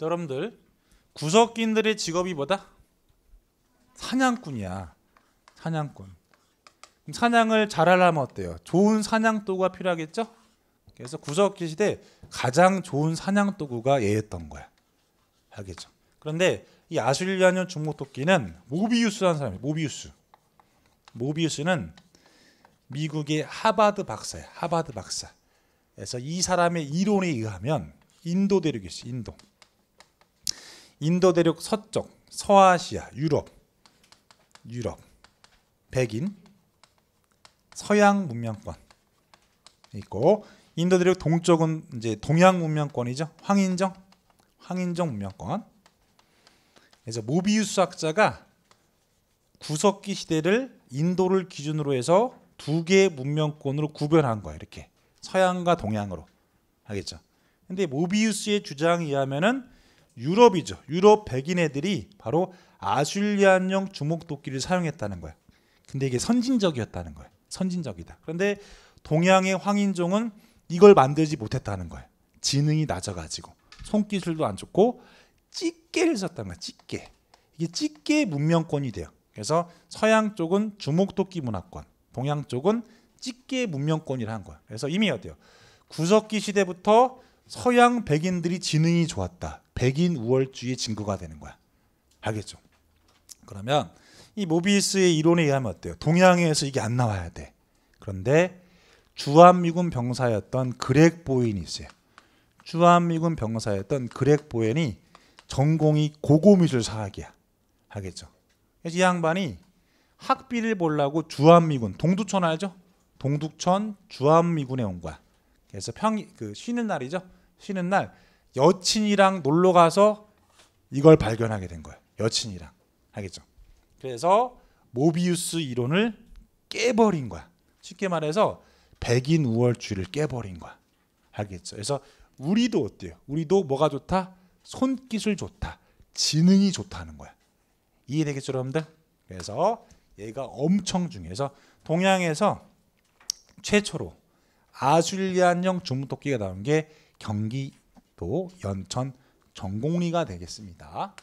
여러분들 구석기인들의 직업이 뭐다? 사냥꾼이야. 사냥꾼. 사냥을 잘하려면 어때요? 좋은 사냥도구가 필요하겠죠? 그래서 구석기 시대 가장 좋은 사냥도구가 얘였던 거야. 알겠죠? 그런데 이아슐리아년 중목토끼는 모비우스라는 사람이에요. 모비우스. 모비우스는 미국의 하바드 박사야. 하바드 박사. 그래서 이 사람의 이론에 의하면 인도 대륙이었어. 인도. 인도 대륙 서쪽, 서아시아, 유럽, 유럽, 백인, 서양 문명권 있고 인도 대륙 동쪽은 이제 동양 문명권이죠. 황인정, 황인정 문명권. 그래서 모비우스 학자가 구석기 시대를 인도를 기준으로 해서 두 개의 문명권으로 구별한 거야 이렇게 서양과 동양으로 하겠죠. 근데 모비우스의 주장이하면은 유럽이죠. 유럽 백인애들이 바로 아슐리안형 주목도끼를 사용했다는 거야. 근데 이게 선진적이었다는 거야. 선진적이다. 그런데 동양의 황인종은 이걸 만들지 못했다는 거야. 지능이 낮아가지고 손기술도 안 좋고 찌개를 썼다는 거야. 찌개. 이게 찌개 문명권이 돼요. 그래서 서양 쪽은 주목도끼 문화권, 동양 쪽은 찌개 문명권이라 한 거야. 그래서 이미 어때요? 구석기 시대부터 서양 백인들이 지능이 좋았다. 백인 우월주의 증거가 되는 거야. 알겠죠? 그러면 이 모비스의 이론에 의하면 어때요? 동양에서 이게 안 나와야 돼. 그런데 주한미군 병사였던 그렉 보인이 있어요. 주한미군 병사였던 그렉 보인이 전공이 고고미술 사학이야. 알겠죠 그래서 이 양반이 학비를 보려고 주한미군 동두천 알죠? 동두천 주한미군에 온 거야. 그래서 평그 쉬는 날이죠. 쉬는 날 여친이랑 놀러 가서 이걸 발견하게 된 거예요. 여친이랑 알겠죠? 그래서 모비우스 이론을 깨버린 거야. 쉽게 말해서 백인 우월주의를 깨버린 거야. 알겠죠? 그래서 우리도 어때요? 우리도 뭐가 좋다? 손기술 좋다. 지능이 좋다는 거야. 이해되겠죠, 여러분들? 그래서 얘가 엄청 중요해서 동양에서 최초로 아줄리안형 주문토끼가 나온 게 경기 또 연천 전공리가 되겠습니다.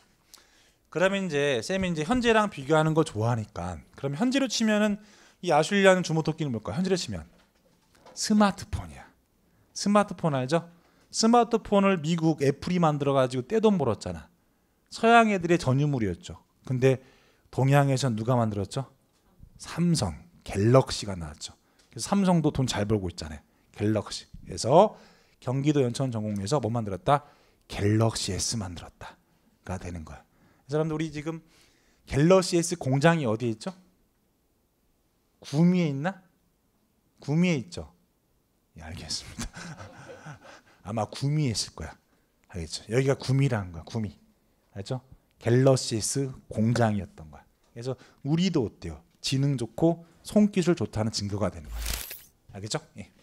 그러면 이제 쌤이 이제 현재랑 비교하는 거 좋아하니까 그럼 현재로 치면은 이아슐리라는 주모토끼는 뭘까? 현재로 치면 스마트폰이야. 스마트폰 알죠? 스마트폰을 미국 애플이 만들어 가지고 떼돈 벌었잖아. 서양 애들의 전유물이었죠. 근데 동양에선 누가 만들었죠? 삼성, 갤럭시가 나왔죠. 그래서 삼성도 돈 잘 벌고 있잖아요. 갤럭시. 그래서 경기도 연천 전공에서 뭐 만들었다? 갤럭시 S 만들었다가 되는 거야. 사람들 우리 지금 갤럭시 S 공장이 어디에 있죠? 구미에 있나? 구미에 있죠. 예, 알겠습니다. 아마 구미에 있을 거야. 알겠죠? 여기가 구미라는 거야. 구미. 알죠? 갤럭시 S 공장이었던 거야. 그래서 우리도 어때요? 지능 좋고 손기술 좋다는 증거가 되는 거야. 알겠죠? 예.